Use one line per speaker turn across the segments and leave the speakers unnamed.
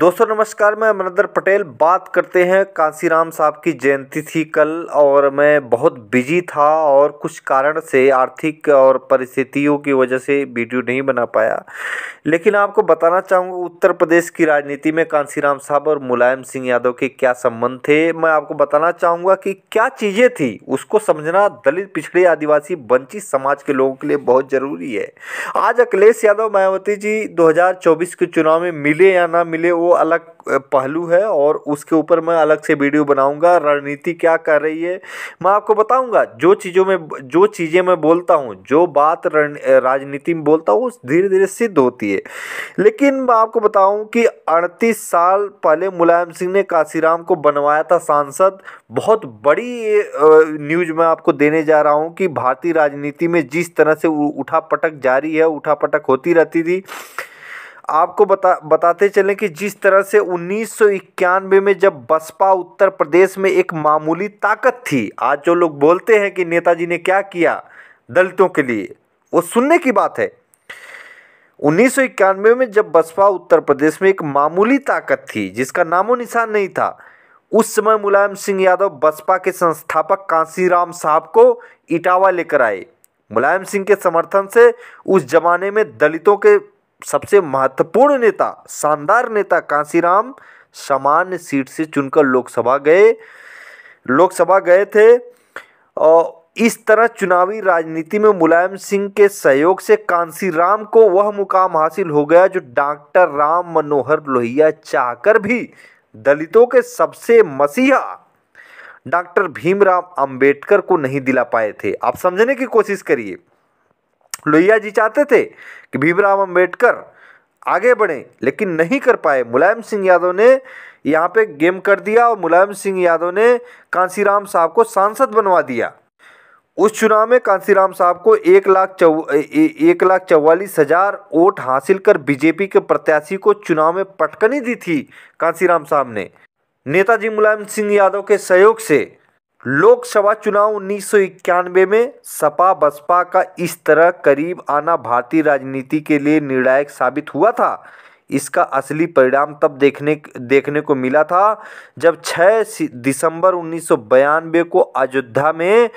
दोस्तों नमस्कार मैं अमरिंदर पटेल बात करते हैं कांसीराम साहब की जयंती थी कल और मैं बहुत बिजी था और कुछ कारण से आर्थिक और परिस्थितियों की वजह से वीडियो नहीं बना पाया लेकिन आपको बताना चाहूँगा उत्तर प्रदेश की राजनीति में कांसीराम साहब और मुलायम सिंह यादव के क्या संबंध थे मैं आपको बताना चाहूँगा कि क्या चीज़ें थी उसको समझना दलित पिछड़े आदिवासी वंचित समाज के लोगों के लिए बहुत ज़रूरी है आज अखिलेश यादव मायावती जी दो के चुनाव में मिले या ना मिले वो वो अलग पहलू है और उसके ऊपर मैं अलग से वीडियो बनाऊंगा रणनीति क्या कर रही है मैं आपको बताऊंगा जो चीज़ों में जो चीज़ें मैं बोलता हूँ जो बात राजनीति में बोलता हूँ वो धीरे धीरे सिद्ध होती है लेकिन मैं आपको बताऊँ कि अड़तीस साल पहले मुलायम सिंह ने काशीराम को बनवाया था सांसद बहुत बड़ी न्यूज मैं आपको देने जा रहा हूँ कि भारतीय राजनीति में जिस तरह से उठा पटक जारी है उठा पटक होती रहती थी आपको बता बताते चलें कि जिस तरह से उन्नीस में जब बसपा उत्तर प्रदेश में एक मामूली ताकत थी आज जो लोग बोलते हैं कि नेताजी ने क्या किया दलितों के लिए वो सुनने की बात है उन्नीस में जब बसपा उत्तर प्रदेश में एक मामूली ताकत थी जिसका नामो निशान नहीं था उस समय मुलायम सिंह यादव बसपा के संस्थापक कांसीराम साहब को इटावा लेकर आए मुलायम सिंह के समर्थन से उस जमाने में दलितों के सबसे महत्वपूर्ण नेता शानदार नेता कांसीराम सामान्य सीट से चुनकर लोकसभा गए लोकसभा गए थे और इस तरह चुनावी राजनीति में मुलायम सिंह के सहयोग से कांसीराम को वह मुकाम हासिल हो गया जो डॉक्टर राम मनोहर लोहिया चाहकर भी दलितों के सबसे मसीहा डॉक्टर भीमराव अंबेडकर को नहीं दिला पाए थे आप समझने की कोशिश करिए लोहिया जी चाहते थे कि भीमराव अम्बेडकर आगे बढ़े लेकिन नहीं कर पाए मुलायम सिंह यादव ने यहाँ पे गेम कर दिया और मुलायम सिंह यादव ने कांसीराम साहब को सांसद बनवा दिया उस चुनाव में कांसीराम साहब को एक लाख चौ एक लाख चौवालीस हज़ार वोट हासिल कर बीजेपी के प्रत्याशी को चुनाव में पटकनी दी थी कांसीराम साहब ने नेताजी मुलायम सिंह यादव के सहयोग से लोकसभा चुनाव उन्नीस में सपा बसपा का इस तरह करीब आना भारतीय राजनीति के लिए निर्णायक साबित हुआ था इसका असली परिणाम तब देखने देखने को मिला था जब 6 दिसंबर उन्नीस को अयोध्या में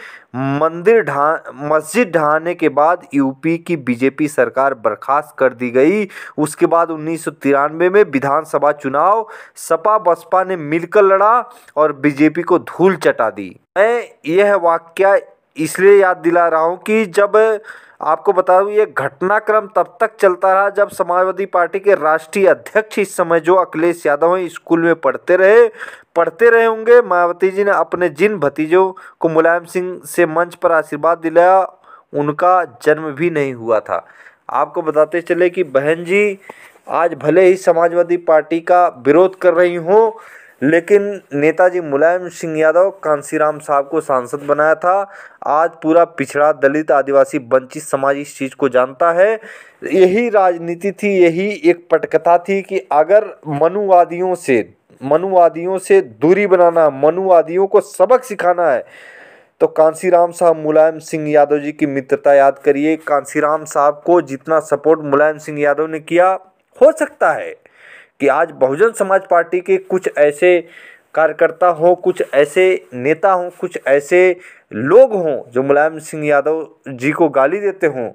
मंदिर ढा मस्जिद ढहाने के बाद यूपी की बीजेपी सरकार बर्खास्त कर दी गई उसके बाद उन्नीस में विधानसभा चुनाव सपा बसपा ने मिलकर लड़ा और बीजेपी को धूल चटा दी मैं यह वाक्य इसलिए याद दिला रहा हूँ कि जब आपको बता दूं ये घटनाक्रम तब तक चलता रहा जब समाजवादी पार्टी के राष्ट्रीय अध्यक्ष इस समय जो अखिलेश यादव हैं स्कूल में पढ़ते रहे पढ़ते रहे होंगे मायावती जी ने अपने जिन भतीजों को मुलायम सिंह से मंच पर आशीर्वाद दिलाया उनका जन्म भी नहीं हुआ था आपको बताते चले कि बहन जी आज भले ही समाजवादी पार्टी का विरोध कर रही हों लेकिन नेताजी मुलायम सिंह यादव कांसीराम साहब को सांसद बनाया था आज पूरा पिछड़ा दलित आदिवासी वंचित समाज इस चीज़ को जानता है यही राजनीति थी यही एक पटकथा थी कि अगर मनुवादियों से मनुवादियों से दूरी बनाना मनुवादियों को सबक सिखाना है तो कांसीराम साहब मुलायम सिंह यादव जी की मित्रता याद करिए कांसीराम साहब को जितना सपोर्ट मुलायम सिंह यादव ने किया हो सकता है कि आज बहुजन समाज पार्टी के कुछ ऐसे कार्यकर्ता हों कुछ ऐसे नेता हों कुछ ऐसे लोग हों जो मुलायम सिंह यादव जी को गाली देते हों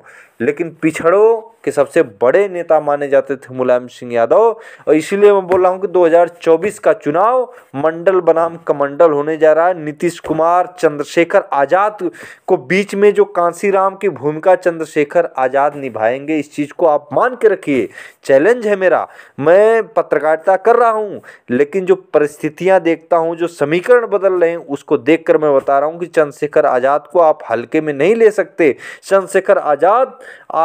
लेकिन पिछड़ों के सबसे बड़े नेता माने जाते थे मुलायम सिंह यादव और इसीलिए मैं बोल रहा हूँ कि 2024 का चुनाव मंडल बनाम कमंडल होने जा रहा है नीतीश कुमार चंद्रशेखर आज़ाद को बीच में जो कांसीराम की भूमिका चंद्रशेखर आज़ाद निभाएंगे इस चीज़ को आप मान के रखिए चैलेंज है मेरा मैं पत्रकारिता कर रहा हूँ लेकिन जो परिस्थितियाँ देखता हूँ जो समीकरण बदल रहे हैं उसको देख कर मैं बता रहा हूँ कि चंद्रशेखर आज़ाद को आप हल्के में नहीं ले सकते चंद्रशेखर आज़ाद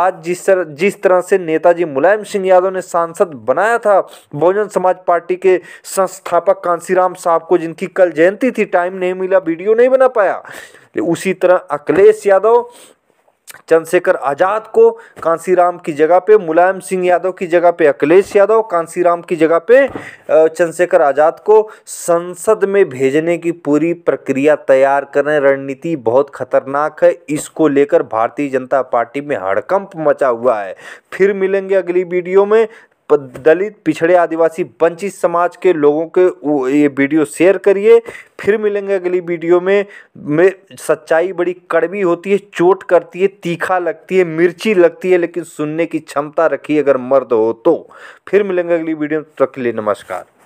आज जिस तरह जिस जिस तरह से नेताजी मुलायम सिंह यादव ने सांसद बनाया था बहुजन समाज पार्टी के संस्थापक कांसीराम साहब को जिनकी कल जयंती थी टाइम नहीं मिला वीडियो नहीं बना पाया उसी तरह अखिलेश यादव चंद्रशेखर आज़ाद को कांसीराम की जगह पे मुलायम सिंह यादव की जगह पे अखिलेश यादव कांसीराम की जगह पे चंद्रशेखर आज़ाद को संसद में भेजने की पूरी प्रक्रिया तैयार करें रणनीति बहुत खतरनाक है इसको लेकर भारतीय जनता पार्टी में हड़कंप मचा हुआ है फिर मिलेंगे अगली वीडियो में दलित पिछड़े आदिवासी वंचित समाज के लोगों के ये वीडियो शेयर करिए फिर मिलेंगे अगली वीडियो में में सच्चाई बड़ी कड़वी होती है चोट करती है तीखा लगती है मिर्ची लगती है लेकिन सुनने की क्षमता रखिए अगर मर्द हो तो फिर मिलेंगे अगली वीडियो में तक के लिए नमस्कार